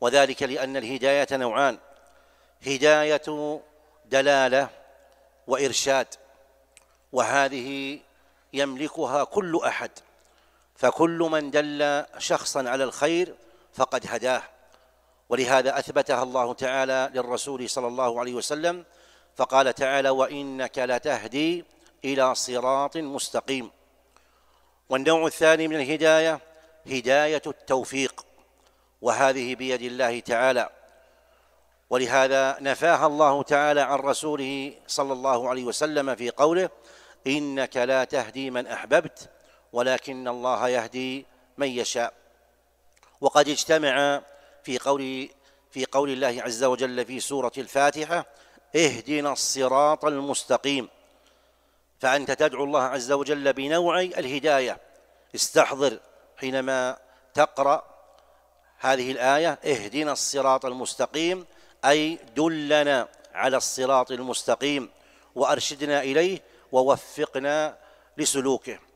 وذلك لأن الهداية نوعان هداية دلالة وإرشاد وهذه يملكها كل أحد فكل من دل شخصا على الخير فقد هداه ولهذا أثبتها الله تعالى للرسول صلى الله عليه وسلم فقال تعالى وإنك لتهدي إلى صراط مستقيم والنوع الثاني من الهداية هداية التوفيق وهذه بيد الله تعالى ولهذا نفاها الله تعالى عن رسوله صلى الله عليه وسلم في قوله انك لا تهدي من احببت ولكن الله يهدي من يشاء وقد اجتمع في قول في قول الله عز وجل في سوره الفاتحه اهدنا الصراط المستقيم فانت تدعو الله عز وجل بنوعي الهدايه استحضر حينما تقرا هذه الآية اهدنا الصراط المستقيم أي دلنا على الصراط المستقيم وأرشدنا إليه ووفقنا لسلوكه